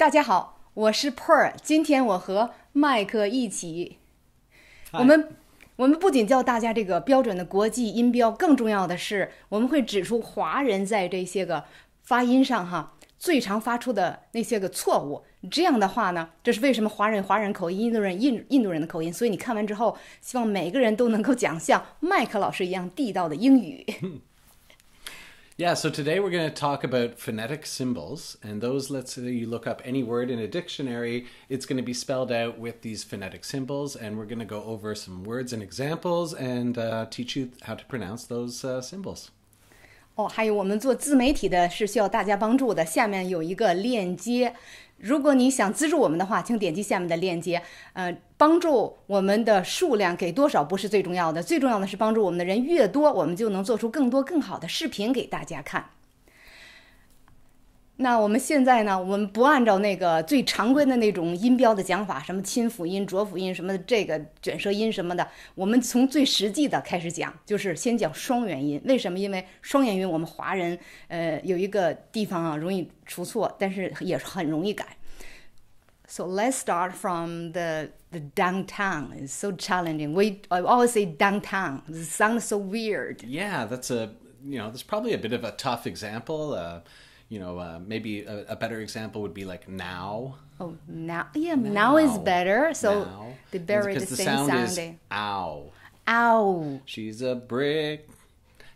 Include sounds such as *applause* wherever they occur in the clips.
大家好，我是 p e r 今天我和麦克一起，我们我们不仅教大家这个标准的国际音标，更重要的是，我们会指出华人在这些个发音上哈最常发出的那些个错误。这样的话呢，这是为什么华人、华人口音、印度人印印度人的口音。所以你看完之后，希望每个人都能够讲像麦克老师一样地道的英语。*laughs* Yeah, so today we're going to talk about phonetic symbols. And those, let's say you look up any word in a dictionary, it's going to be spelled out with these phonetic symbols. And we're going to go over some words and examples and uh, teach you how to pronounce those uh, symbols. 哦，还有我们做自媒体的是需要大家帮助的。下面有一个链接，如果你想资助我们的话，请点击下面的链接。呃，帮助我们的数量给多少不是最重要的，最重要的是帮助我们的人越多，我们就能做出更多更好的视频给大家看。那我们现在呢？我们不按照那个最常规的那种音标的讲法，什么清辅音、浊辅音什么的，这个卷舌音什么的，我们从最实际的开始讲，就是先讲双元音。为什么？因为双元音我们华人呃有一个地方啊容易出错，但是也很容易改。So let's start from the the downtown. It's so challenging. We I always say downtown. It sounds so weird. Yeah, that's a you know that's probably a bit of a tough example. Uh, you know, uh, maybe a, a, better example would be like now. Oh, now, yeah, now, now is better. So now. they bury the, the same sound. sound is, ow. Ow. She's a brick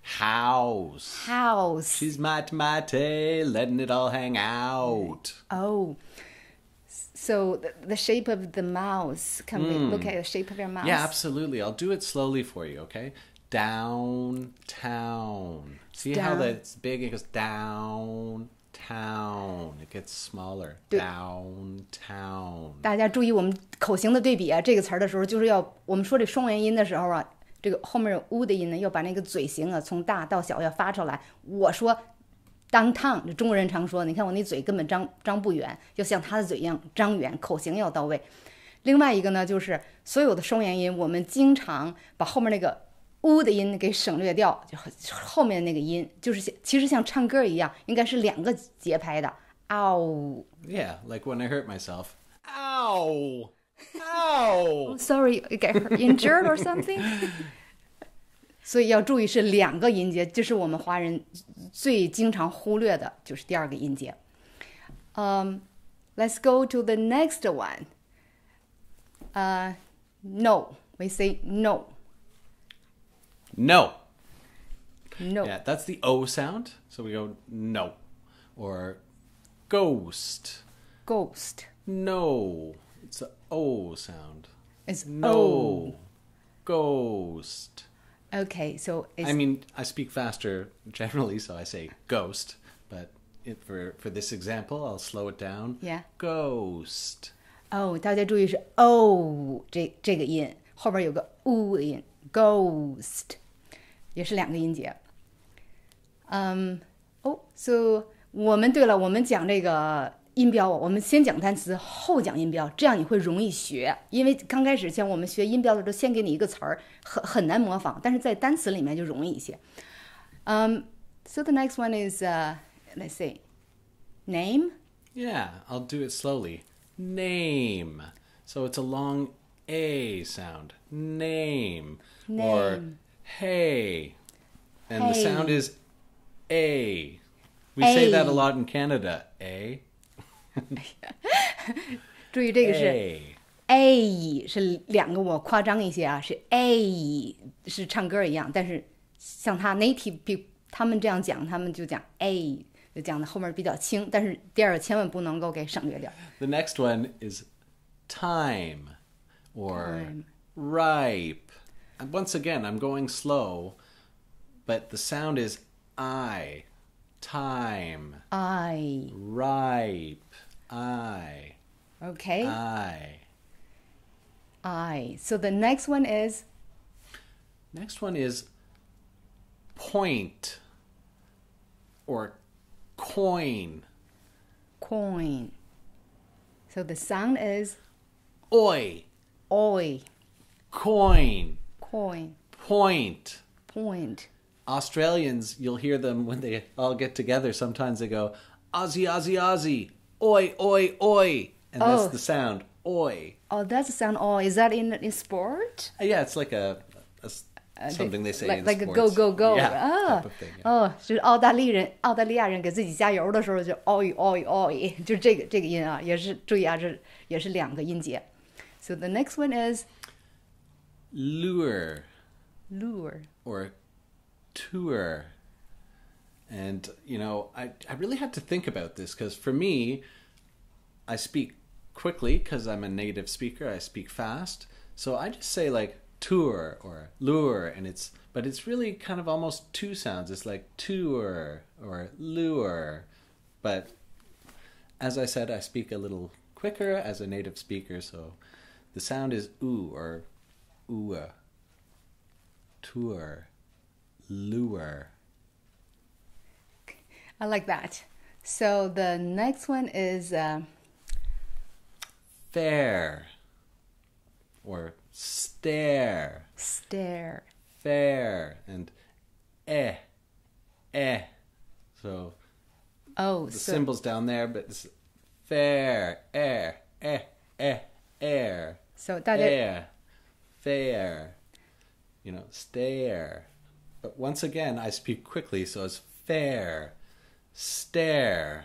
house. House. She's mate mate, letting it all hang out. Oh. So the, shape of the mouse. Can mm. we look at the shape of your mouse? Yeah, absolutely. I'll do it slowly for you, okay? Downtown. See how that's big? It goes downtown. It gets smaller. Downtown. 大家注意我们口型的对比啊，这个词儿的时候，就是要我们说这双元音的时候啊，这个后面有 u 的音呢，要把那个嘴型啊从大到小要发出来。我说 downtown，这中国人常说，你看我那嘴根本张张不远，要像他的嘴一样张远，口型要到位。另外一个呢，就是所有的双元音，我们经常把后面那个。呜的音给省略掉，就后面那个音就是像其实像唱歌一样，应该是两个节拍的。Ow. Yeah, like when I hurt myself. Ow. *laughs* Ow. oh, sorry, you get injured or something. *laughs* 所以要注意是两个音节，这是我们华人最经常忽略的，就是第二个音节。嗯、um,，Let's go to the next one. Uh, no, we say no. No. No. Yeah, that's the O sound. So we go no. Or ghost. Ghost. No. It's the O sound. It's no. O. Ghost. Okay, so I mean, I speak faster generally, so I say ghost, but it, for for this example, I'll slow it down. Yeah. Ghost. 哦，大家注意是 oh, o 这这个音，后边有个 u 也是两个音节。嗯，哦，so 我们对了，我们讲这个音标，我们先讲单词，后讲音标，这样你会容易学。因为刚开始像我们学音标的时候，先给你一个词儿，很很难模仿，但是在单词里面就容易一些。嗯，so the next one is let's see, name. Yeah, I'll do it slowly. Name. So it's a long a sound. Name. Name. Or hey. And hey. the sound is a. We a. say that a lot in Canada, a. *laughs* 注意这个是 a 是两个我夸张一些啊，是 a 是唱歌一样，但是像他 native people 他们这样讲，他们就讲 next one is time or time. ripe once again, I'm going slow, but the sound is I. Time. I. Ripe. I. Okay. I. I. So the next one is. Next one is point or coin. Coin. So the sound is. Oi. Oi. Coin. Point. Point. Point. Australians, you'll hear them when they all get together. Sometimes they go, Aussie, Aussie, Aussie, oi, oi, oi. And oh. that's the sound, oi. Oh, that's the sound, oi. Oh, is that in, in sport? Uh, yeah, it's like a, a uh, something they say like, like go go go yeah, ah. Oh, oh, 啊，哦，就是澳大利人，澳大利亚人给自己加油的时候就 oi oi oi，就这个这个音啊，也是注意啊，这也是两个音节。So *laughs* the next one is lure. Lure. Or tour. And, you know, I, I really had to think about this because for me, I speak quickly because I'm a native speaker, I speak fast. So I just say like tour or lure, and it's, but it's really kind of almost two sounds. It's like tour or lure. But as I said, I speak a little quicker as a native speaker, so the sound is ooh or ua, tour, lure. I like that. So the next one is uh, fair or stare. Stare. Fair and eh, eh. So oh, the so. symbols down there, but it's fair, air, eh, eh, air. Eh. Eh. So 大家 fair. You know, stare. But once again, I speak quickly, so it's fair, stare.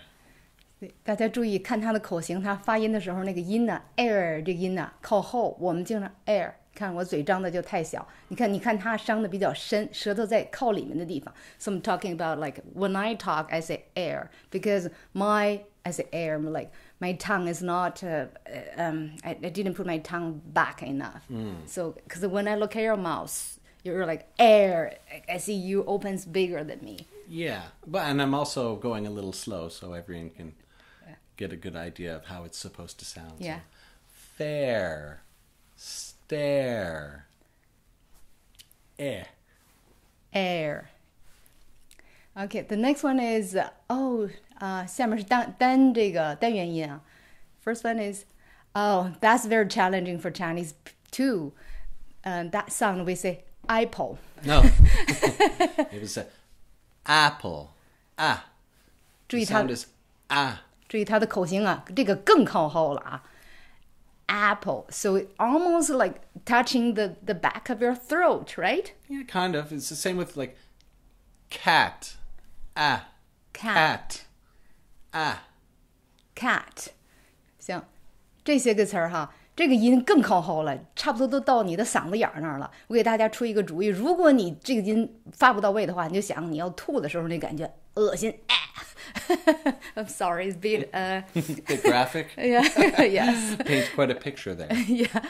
大家注意看它的口型，它发音的时候那个音呢、啊、，air 这个音呢、啊、靠后，我们经常 air。看我嘴张的就太小，你看，你看它张的比较深，舌头在靠里面的地方。So I'm talking about like when I talk, I say air because my I say air, I'm like my tongue is not uh, uh, um, I, I, didn't put my tongue back enough mm. so because when i look at your mouth you're like air i see you opens bigger than me yeah but and i'm also going a little slow so everyone can get a good idea of how it's supposed to sound yeah so, fair stare air eh. air okay the next one is uh, oh 啊，下面是单单这个单元音啊。First one is, oh, that's very challenging for Chinese too. And that sound we say apple. No, *laughs* *laughs* it was apple. Ah, 注意它 is ah. Apple. so almost like touching the the back of your throat, right? Yeah, kind of. It's the same with like cat. Ah, cat. cat. 啊，cat，行，这些个词儿哈，这个音更靠后了，差不多都到你的嗓子眼儿那儿了。我给大家出一个主意，如果你这个音发不到位的话，你就想你要吐的时候那感觉恶心。哎、I'm sorry, it's a bit, uh the *laughs* graphic. *laughs* yeah, yes. *laughs* Paints quite a picture there. Yeah，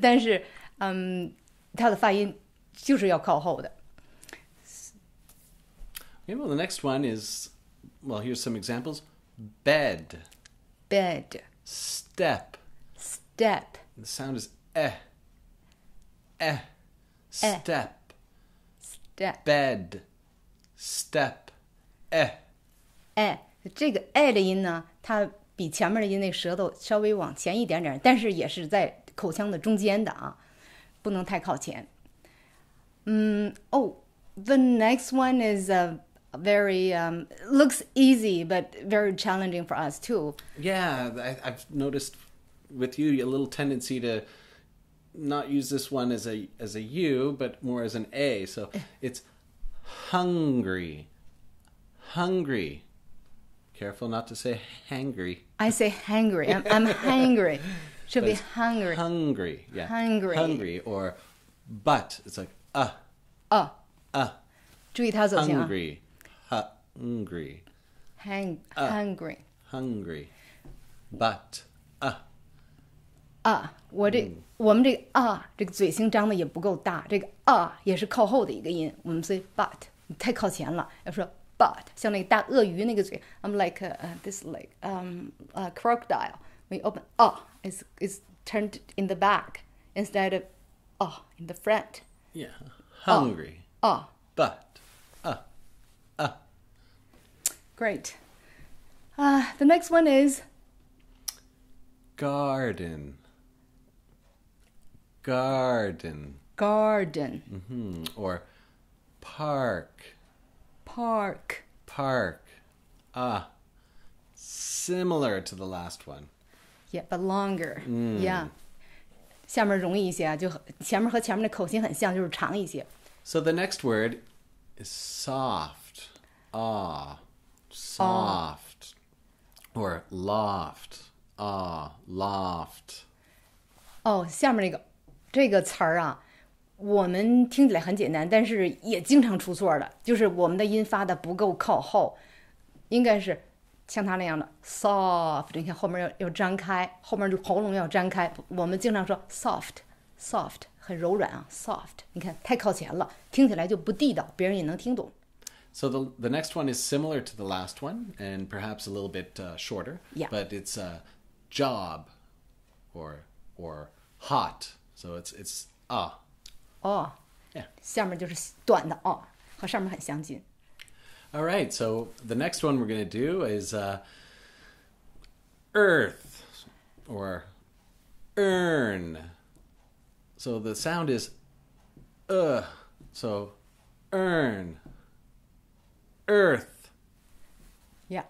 但是嗯，它的发音就是要靠后的。Okay, well, the next one is well, here's some examples. Bed. Bed. Step. Step. The sound is eh. Eh. eh. Step. Eh. Step. Bed. Step. Eh. 哎，这个哎的音呢，它比前面的音那舌头稍微往前一点点，但是也是在口腔的中间的啊，不能太靠前。嗯，哦，the eh. eh next one is a very um, looks easy but very challenging for us too yeah I, have noticed with you a little tendency to not use this one as a as a u but more as an a so *laughs* it's hungry hungry careful not to say hangry i say hangry i'm, I'm *laughs* hangry should but be hungry hungry yeah hungry hungry or but it's like uh uh uh 注意它走向。Hungry hungry. Hang, uh, hungry. Hungry. But, uh. Ah. 啊，我这、嗯、我们这个啊，这个嘴型张的也不够大，这个啊也是靠后的一个音，我们所以 ah, but 太靠前了，要说 but 像那个大鳄鱼那个嘴，I'm like uh, this like um a crocodile We open 啊 is is turned in the back instead of 啊 in the front. Yeah, hungry. 啊 but Great. Uh, the next one is garden. Garden. Garden. Mm-hmm. Or park. Park. Park. Ah, similar to the last one. Yeah, but longer. Mm. Yeah. 下面容易一些啊，就前面和前面的口型很像，就是长一些。So the next word is soft. Ah. Soft，or loft, loft, loft。哦，下面那个这个词儿啊，我们听起来很简单，但是也经常出错的，就是我们的音发的不够靠后，应该是像他那样的 soft。你看后面要要张开，后面就喉咙要张开。我们经常说 soft, soft，很柔软啊，soft。你看太靠前了，听起来就不地道，别人也能听懂。So the the next one is similar to the last one and perhaps a little bit uh, shorter. Yeah. But it's uh, job, or or hot. So it's it's ah. Oh. Yeah. All right. So the next one we're gonna do is uh, earth or earn. So the sound is uh. So earn. Earth. Yeah.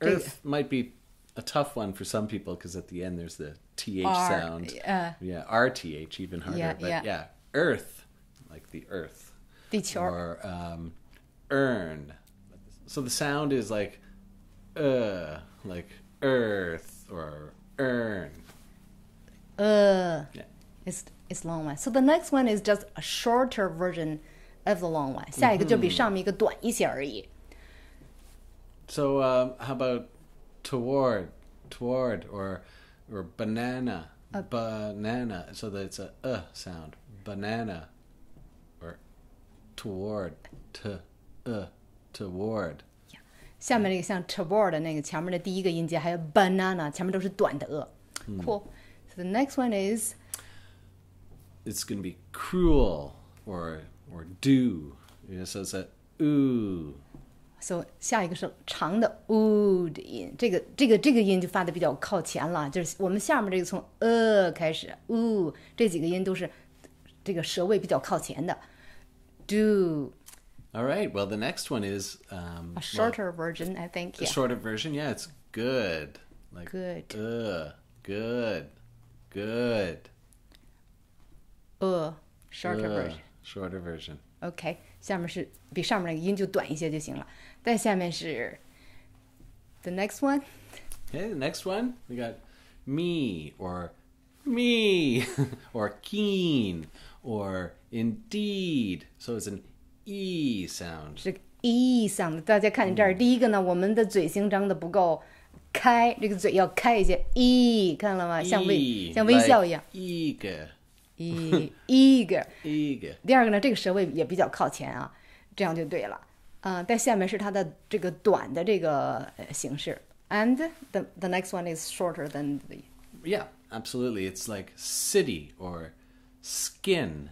Earth yeah. might be a tough one for some people because at the end there's the th R, sound. Uh, yeah, rth even harder. Yeah, but yeah. yeah. earth, like the earth. The or um, earn. So the sound is like uh, like earth or earn. Uh. Yeah. It's it's long one. So the next one is just a shorter version of the long one. 下一个就比上面一个短一些而已。so um, how about toward, toward, or or banana, uh, banana? So that it's a uh sound. Banana, or toward, t, uh, toward. 下面那个像 toward 的那个前面的第一个音节，还有 banana 前面都是短的 a。Cool. So the next one is. It's going to be cruel or or do. You know, so it's a ooh. 所、so, 下一个是长的 o 的音，这个这个这个音就发的比较靠前了，就是我们下面这个从呃开始这几个音都是这个舌位比较靠前的。Do. All right. Well, the next one is um, a shorter well, version, I think. Yeah. shorter version. Yeah, it's good. Like good. Uh, good. Good. Uh, uh shorter uh, version. Shorter version. OK，下面是比上面那个音就短一些就行了。Okay, 再下面是 the next one。Okay, the next one we got me or me *laughs* or keen or indeed. So it's an e sound. 是 Eager. *laughs* Eager. 第二个呢，这个舌位也比较靠前啊，这样就对了。呃，在下面是它的这个短的这个形式，and the the next one is shorter than the. Yeah, absolutely. It's like city or skin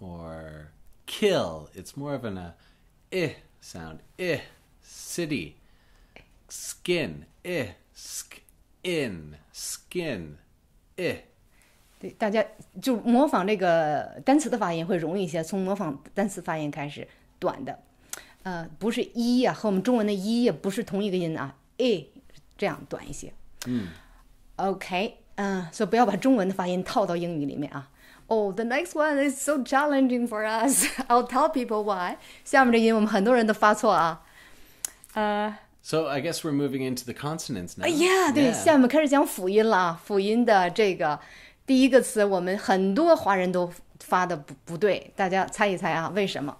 or kill. It's more of an uh, eh sound. Eh, city, skin. Eh, skin, skin. Eh. 对，大家就模仿这个单词的发音会容易一些，从模仿单词发音开始，短的。呃，不是一呀、啊，和我们中文的一也不是同一个音啊，a 这样短一些。嗯，OK，嗯，所以不要把中文的发音套到英语里面啊。Oh, the next one is so challenging for us. I'll tell people why. 下面这音我们很多人都发错啊。呃。So I guess we're moving into the consonants now. Yeah，对，下面开始讲辅音了啊。辅音的这个第一个词，我们很多华人都发的不不对，大家猜一猜啊，为什么？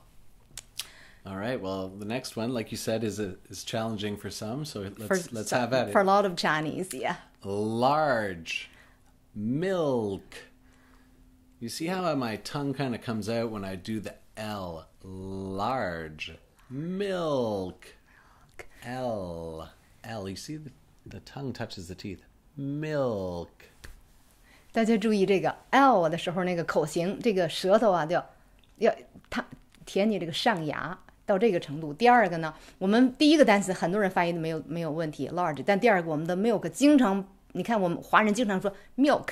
all right. Well, the next one, like you said, is a, uh, is challenging for some. So let's for let's some, have at it. For a lot of Chinese, yeah. Large milk. You see how my tongue kind of comes out when I do the L. Large milk. L L. You see the, the tongue touches the teeth. Milk. 大家注意这个 L 的时候，那个口型，这个舌头啊，要要它舔你这个上牙，到这个程度。第二个呢，我们第一个单词很多人翻译的没有没有问题，large，但第二个我们的 milk 经常，你看我们华人经常说 milk，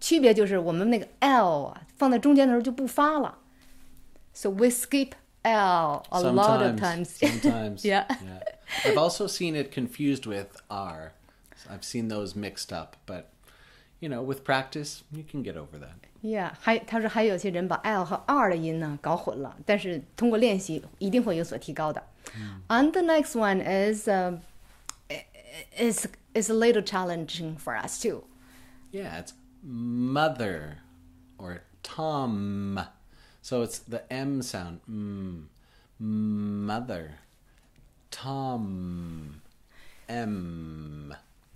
区别就是我们那个 l 啊放在中间的时候就不发了，so we skip l a lot of times. *laughs* Sometimes, yeah. I've also seen it confused with r. I've seen those mixed up, but you know, with practice, you can get over that. Yeah，还他说还有些人把 l 和 r 的音呢搞混了，但是通过练习一定会有所提高的。And the next one is um, is is a little challenging for us too. Yeah, it's mother or tom, so it's the m sound. Mm, mother, tom, m.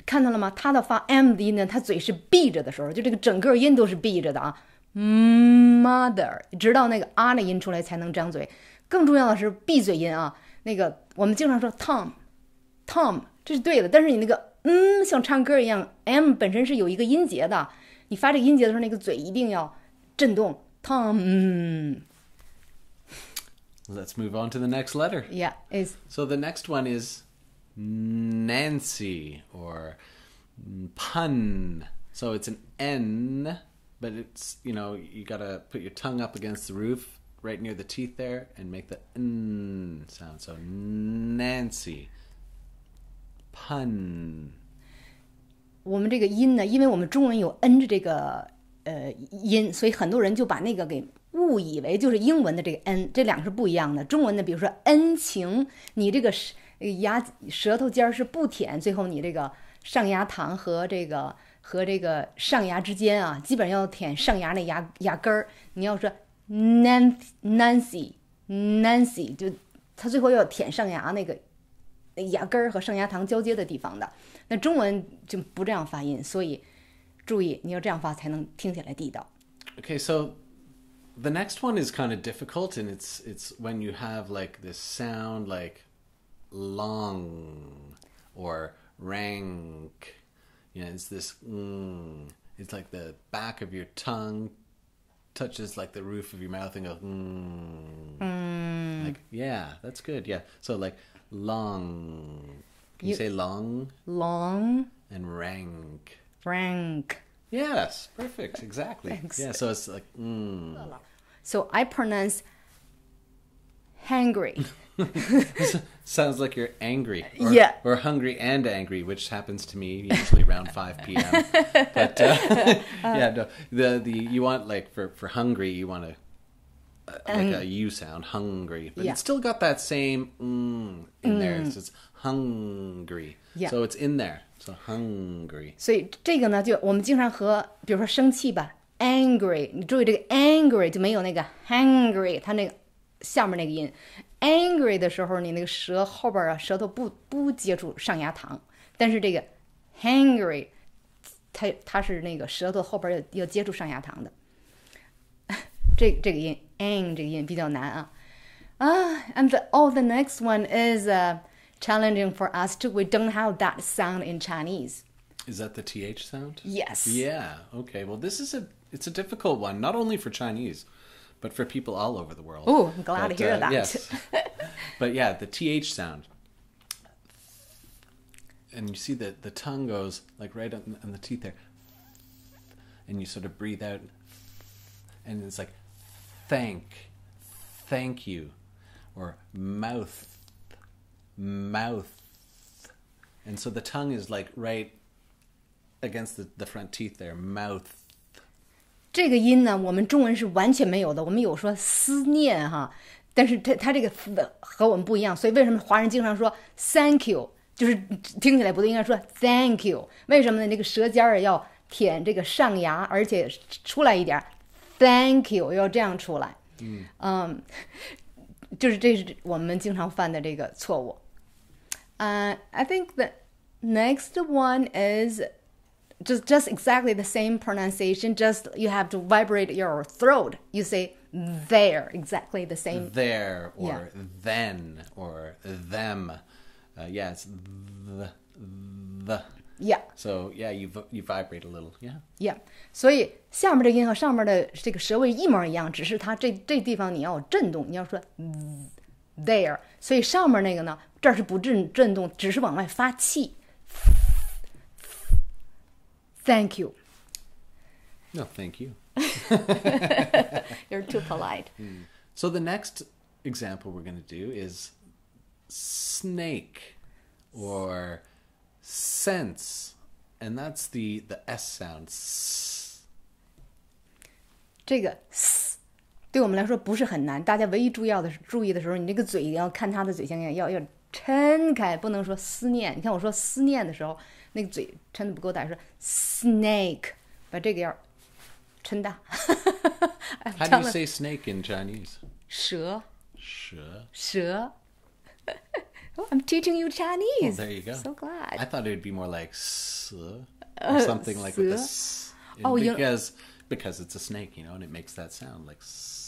看到了吗？他的发 m 的音呢，它嘴是闭着的时候，就这个整个音都是闭着的啊。mother，直到那个啊的音出来才能张嘴。更重要的是闭嘴音啊，那个我们经常说 Tom，Tom Tom, 这是对的，但是你那个嗯像唱歌一样，m 本身是有一个音节的，你发这个音节的时候，那个嘴一定要震动。Tom。Let's move on to the next letter. Yeah, is so the next one is Nancy or pun. So it's an N, but it's, you know, you gotta put your tongue up against the roof right near the teeth there and make the N sound. So Nancy, pun. 我们这个音呢，因为我们中文有 n 的这个呃音，所以很多人就把那个给误以为就是英文的这个 n，这两个是不一样的。中文的，比如说恩情，你这个是。那个牙舌头尖儿是不舔，最后你这个上牙膛和这个和这个上牙之间啊，基本要舔上牙那牙牙根儿。你要说 Nancy Nancy，就他最后要舔上牙那个牙根儿和上牙膛交接的地方的。那中文就不这样发音，所以注意你要这样发才能听起来地道。Okay, so the next one is kind of difficult, and it's it's when you have like this sound like. long or rank. You know, it's this. Mm, it's like the back of your tongue touches like the roof of your mouth and goes. Mm. Mm. Like yeah, that's good. Yeah, so like long. Can you, you say long? Long. And rank. Rank. Yes, perfect. Exactly. Thanks. Yeah, so it's like. Mm. So I pronounce hangry. *laughs* Sounds like you're angry. Or, yeah. Or hungry and angry, which happens to me usually around 5 p.m. But uh, *laughs* *laughs* yeah, no, the the you want like for for hungry, you want to uh, like a um, U sound, hungry, but yeah. it's still got that same mm in mm. there. It's it's mm. hungry. Yeah. So it's in there. So hungry. 所以这个呢，就我们经常和比如说生气吧，angry，你注意这个 angry Angry, 就没有那个 hungry，它那个下面那个音，angry 的时候，你那个舌后边啊，舌头不不接触上牙膛，但是这个 hungry，它它是那个舌头后边要要接触上牙膛的。这这个音 *laughs* ang 这个音比较难啊。啊，and ah，the, oh the next one is uh, challenging for us too. We don't have that sound in Chinese. Is that the th sound? Yes. Yeah. Okay. Well, this is a it's a difficult one, not only for Chinese but for people all over the world. Oh, I'm glad but, to hear uh, that. Yes. *laughs* but yeah, the th sound. And you see that the tongue goes like right on, on the teeth there. And you sort of breathe out. And it's like, thank, thank you. Or mouth, mouth. And so the tongue is like right against the, the front teeth there. Mouth 这个音呢，我们中文是完全没有的。我们有说思念哈，但是它它这个和我们不一样。所以为什么华人经常说 thank you，就是听起来不对，应该说 thank you。为什么呢？这个舌尖儿要舔这个上牙，而且出来一点，thank you 要这样出来。嗯嗯，就是这是我们经常犯的这个错误。呃，I think the next one is。just just exactly the same pronunciation just you have to vibrate your throat you say there exactly the same there or yeah. then or them uh, yeah it's the the yeah so yeah you you vibrate a little yeah yeah 所以下面这个音和上面的这个舌位一模一样只是它这这地方你要震动你要说 there 所以上面那个呢这儿是不震震动只是往外发气 Thank you. No, thank you. *laughs* You're too polite. Mm. So the next example we're going to do is snake or sense, and that's the the s sound. 这个 s 抻开，不能说思念。你看我说思念的时候，那个嘴抻的不够大，说 *laughs* How do you say snake in Chinese？蛇。蛇。蛇。Oh, I'm teaching you Chinese. Well, oh, there you go. So glad. I thought it would be more like s uh, or something uh, like with a s. Oh, because you know, because it's a snake, you know, and it makes that sound like s.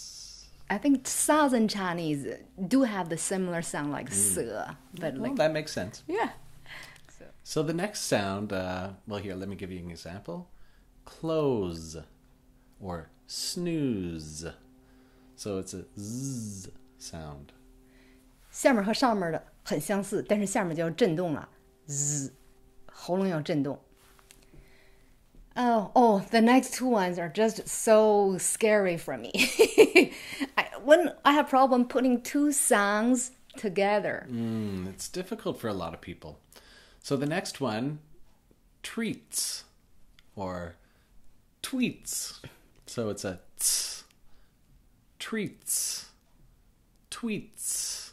I think southern Chinese do have the similar sound like mm. se, but well, like, that makes sense. Yeah. So, so the next sound, uh, well, here let me give you an example: close or snooze. So it's a z sound. 下面和上面的很相似，但是下面就要震动了，z，喉咙要震动。Oh, oh, the next two ones are just so scary for me. *laughs* I, when I have problem putting two songs together. Mm, it's difficult for a lot of people. So the next one, treats or tweets. So it's a t's, treats, tweets.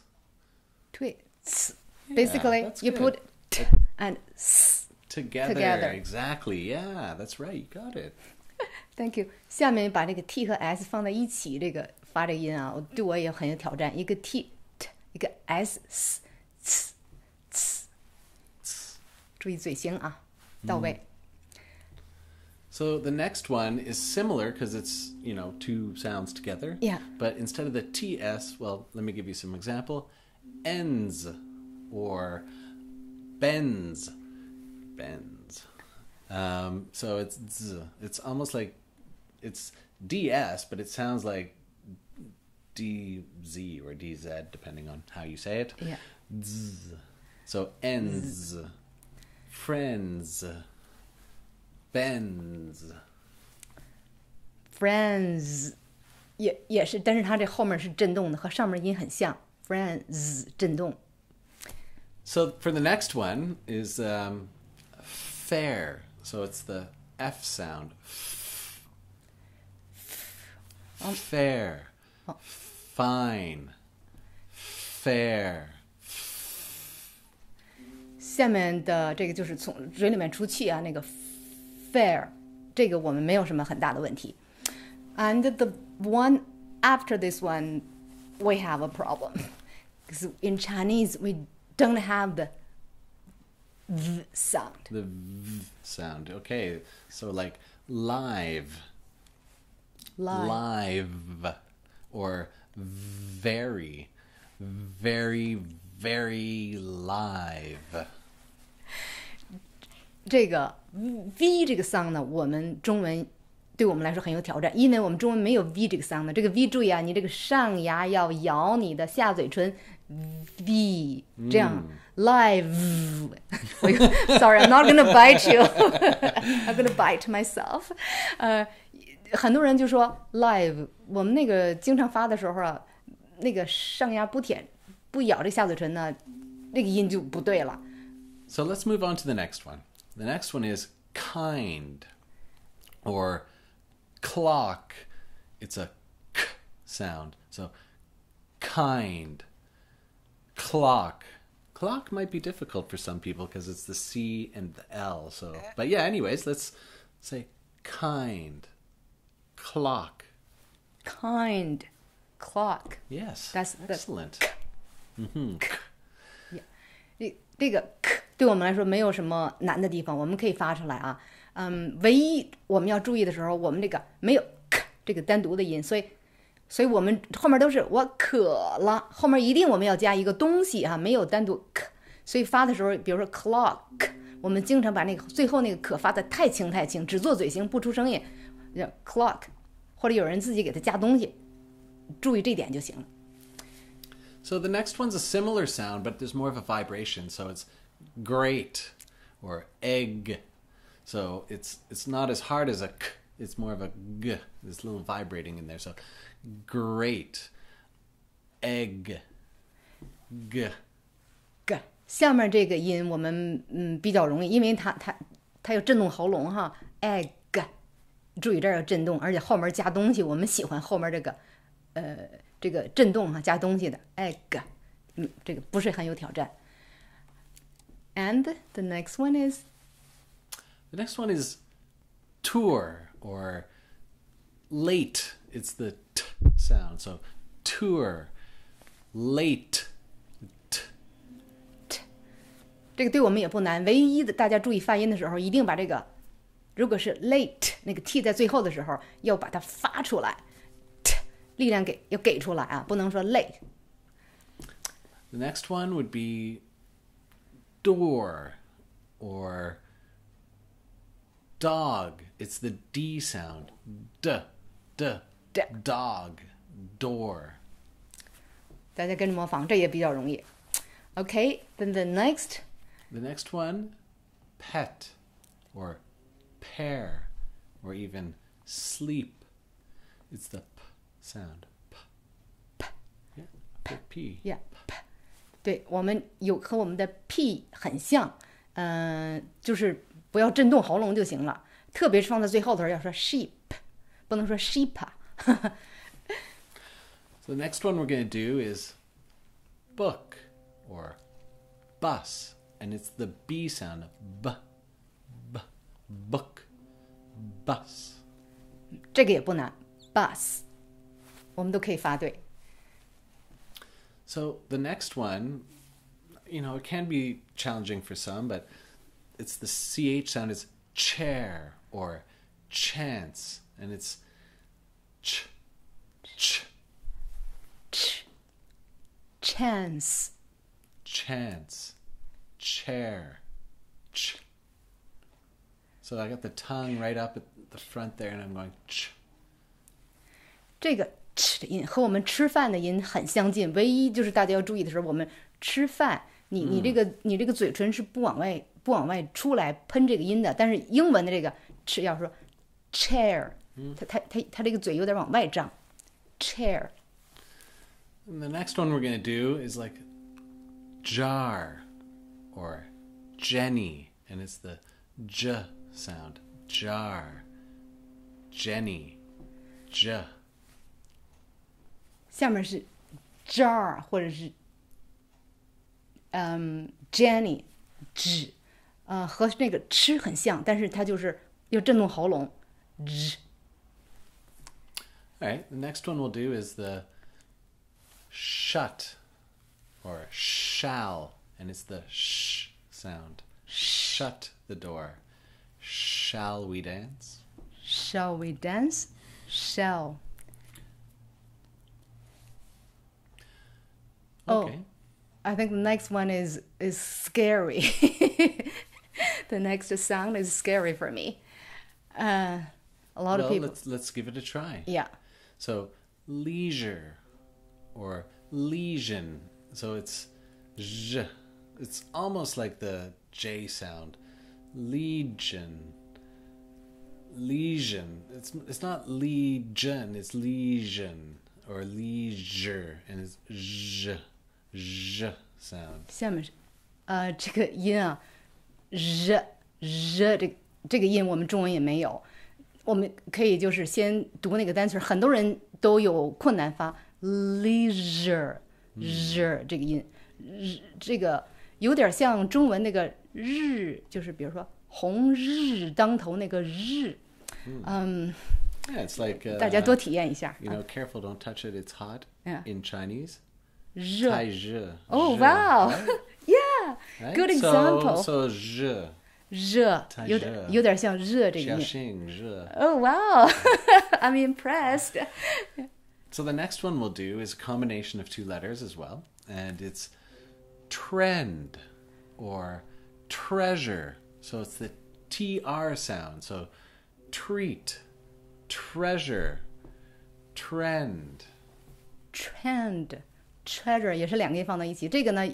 Tweets. Yeah, Basically, you good. put t and s Together. Together. Exactly. Yeah, that's right. You got it. *laughs* Thank you。下面把那个 t 放在一起，这个发这音啊，我对我也很有挑战。一个 the next one is similar because it's you know two sounds together. Yeah. But instead of the ts, well, let me give you some example. Ends or bends. Benz. Um, so it's it's almost like it's DS, but it sounds like DZ or DZ, depending on how you say it. Yeah. Ds. So ends, Z. friends, bends. Friends，也也是，但是它这后面是震动的，和上面音很像。Friends 震动。So for the next one is um, fair. So it's the F sound. Um, fair. Oh. Fine. Fair. 下面的这个就是从嘴里面出气啊，那个 fair，这个我们没有什么很大的问题。And the one after this one, we have a problem because in Chinese we don't have the v sound. The v sound. Okay, so like live, live, live or very, very, very live. 这个 v *laughs* 这个 sound 呢，我们中文对我们来说很有挑战，因为我们中文没有 v 这个嗓子。这个 v 注意啊，你这个上牙要咬你的下嘴唇，v 这样。嗯、Live，sorry *laughs* I'm not gonna bite you. *laughs* I'm gonna bite myself. 呃、uh,，很多人就说 live，我们那个经常发的时候啊，那个上牙不舔不咬这下嘴唇呢，那个音就不对了。So let's move on to the next one. The next one is kind, or clock, it's a k sound. So kind, clock. Clock might be difficult for some people because it's the C and the L. So, but yeah. Anyways, let's say kind, clock. Kind, clock. Yes. That's the excellent. Mm-hmm. Yeah. 嗯，唯一我们要注意的时候，我们这个没有这个单独的音，所以，所以我们后面都是我渴了，后面一定我们要加一个东西哈、啊，没有单独咳，所以发的时候，比如说 clock，我们经常把那个最后那个可发的太轻太轻，只做嘴型不出声音，叫 clock，或者有人自己给它加东西，注意这点就行了。So the next one's a similar sound, but there's more of a vibration. So it's great or egg. So it's it's not as hard as a k. It's more of a g. This little vibrating in there. So great egg g G. g。下面这个音我们嗯比较容易，因为它它它有震动喉咙哈。egg，注意这儿有震动，而且后面加东西，我们喜欢后面这个呃这个震动哈加东西的 egg，嗯这个不是很有挑战。And the next one is the next one is tour or late. It's the t sound. So tour, late. 这个对我们也不难，唯一的大家注意发音的时候，一定把这个，如果是 late 那个 t 在最后的时候，要把它发出来，t 力量给要给出来啊，不能说 late。The next one would be door or dog. It's the D sound. D, d, d dog, door. 大家跟着模仿，这也比较容易。Okay, then the next. The next one, pet, or pair, or even sleep. It's the p sound. P, p, yeah, p, Yeah, p. 对我们有和我们的 p 很像，嗯、呃，就是 *laughs* So sheep，不能说 sheep。so the next one we're going to do is book or bus, and it's the b sound. B, b, book, bus. So the next one, you know, it can be challenging for some, but it's the ch sound. It's chair or chance, and it's ch ch ch chance chance chair ch. So I got the tongue right up at the front there, and I'm going ch. 这个 ch 不往外出来喷这个音的，但是英文的这个是要说 chair，它它它它这个嘴有点往外张，chair。And the next one we're going to do is like jar or Jenny, and it's the j sound. Jar, Jenny, j. 下面是 jar 或者是嗯、um, Jenny，只。all right. the next one we'll do is the shut or shall, and it's the sh sound. Shut the door. Shall we dance? Shall we dance? Shall. Okay. Oh, I think the next one is is scary. *laughs* the next sound is scary for me. Uh, a lot well, of people. Let's let's give it a try. Yeah. So leisure, or lesion. So it's zh. It's almost like the J sound. Legion. Lesion. It's it's not legion. It's lesion or leisure, and it's zh zh sound. 下面，呃，这个音啊。Uh 日日，这这个音我们中文也没有，我们可以就是先读那个单词，很多人都有困难发 leisure 日这个音日这个有点像中文那个日，就是比如说红日当头那个日，嗯，Yeah, it's like *laughs* 大家多体验一下。You know, careful, don't touch it. It's hot. Yeah. In Chinese，热。热。太 Oh, wow. good example. So, so je. Oh, wow, *laughs* I'm impressed. *laughs* So the next one we'll do is a combination of two letters as well, and it's trend or treasure. So it's the tr sound. So treat, treasure, trend. Trend treasure for the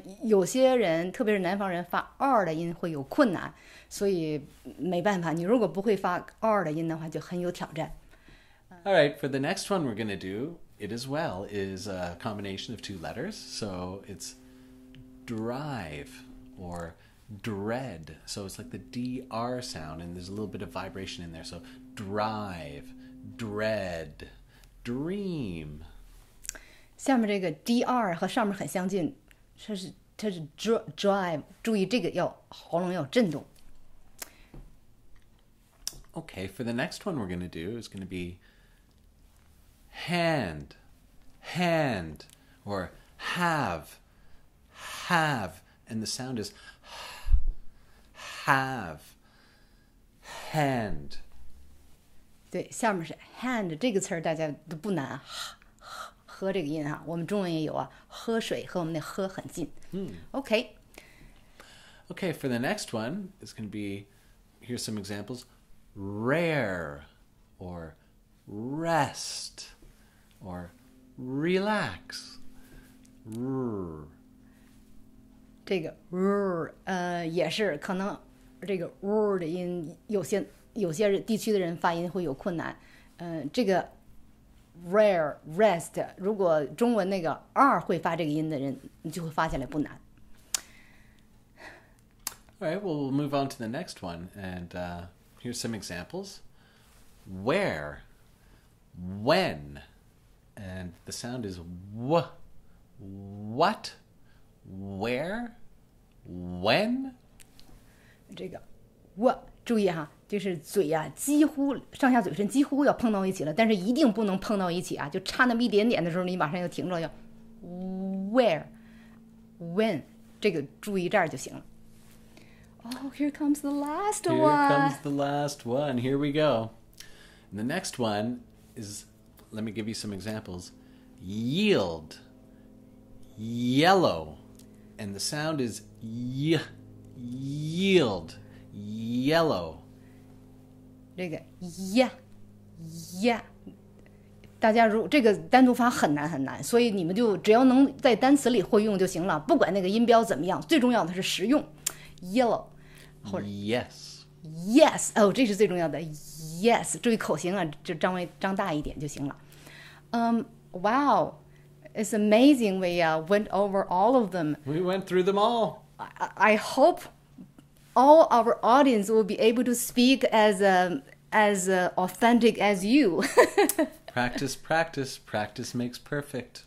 next one we're gonna do it as well is a combination of two letters, so it's drive or dread. So it's like the dr sound, and there's a little bit of vibration in there. So drive, dread, dream. 下面这个 D R 和上面很相近，它是它是 drive，注意这个要喉咙要震动。Okay, for the next one we're going to do is going to be hand, hand, or have, have, and the sound is have, hand. 对，下面是 hand 这个词儿，大家都不难啊。喝这个音哈，我们中文也有啊，喝水和我们的“喝”很近。嗯 OK，OK，for the next one is going to be. Here's some examples: rare, or rest, or relax. R。这个 r 呃也是可能这个 r 的音有些有些地区的人发音会有困难。嗯，这个。rare rest，如果中文那个 r 会发这个音的人，你就会发下来不难。All right, well, we'll move on to the next one, and uh, here's some examples. Where, when, and the sound is w. What, where, when. 这个 w 注意哈就是嘴呀、啊，几乎上下嘴唇几乎要碰到一起了，但是一定不能碰到一起啊！就差那么一点点的时候，你马上就停住了，要 where when 这个注意这儿就行了。Oh, here comes the last one. Here comes the last one. Here we go. the next one is let me give you some examples. Yield, yellow, and the sound is y. Yield, yellow. 这个呀呀。大家如这个单独发很难很难，所以你们就只要能在单词里会用就行了，不管那个音标怎么样，最重要的是实用。Yellow，或者 Yes，Yes，yes, 哦，这是最重要的。Yes，注意口型啊，就张微张大一点就行了。嗯、um,，Wow，it's amazing we went over all of them. We went through them all. I, I hope All our audience will be able to speak as as authentic as you. Practice, practice, practice makes perfect.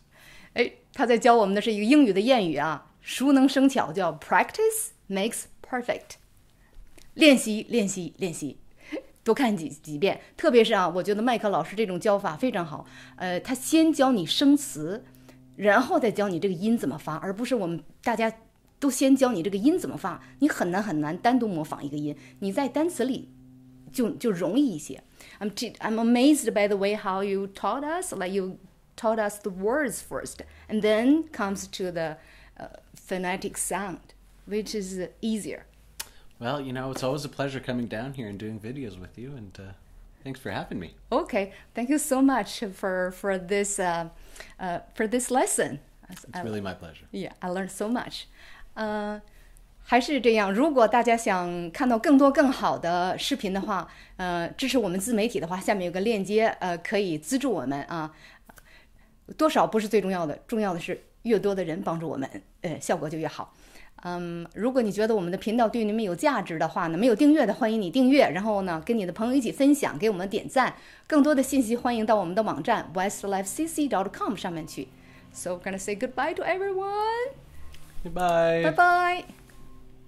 哎，他在教我们的是一个英语的谚语啊，“熟能生巧”，叫 “practice makes perfect”。练习，练习，练习，多看几几遍。特别是啊，我觉得麦克老师这种教法非常好。呃，他先教你生词，然后再教你这个音怎么发，而不是我们大家。都先教你这个音怎么发，你很难很难单独模仿一个音，你在单词里就就容易一些。I'm I'm amazed by the way how you taught us, like you taught us the words first, and then comes to the uh, phonetic sound, which is easier. Well, you know, it's always a pleasure coming down here and doing videos with you, and. Uh thanks for having me okay thank you so much for for this uh, uh, for this lesson it's I, really my pleasure yeah i learned so much 嗯，还是这样。如果大家想看到更多更好的视频的话，呃，支持我们自媒体的话，下面有个链接，呃，可以资助我们啊。多少不是最重要的，重要的是越多的人帮助我们，*laughs* 呃，效果就越好。嗯，如果你觉得我们的频道对你们有价值的话呢，没有订阅的欢迎你订阅，然后呢，跟你的朋友一起分享，给我们点赞。更多的信息欢迎到我们的网站 westlifecc.com 上面去。So gonna say goodbye to everyone. Bye. Bye bye.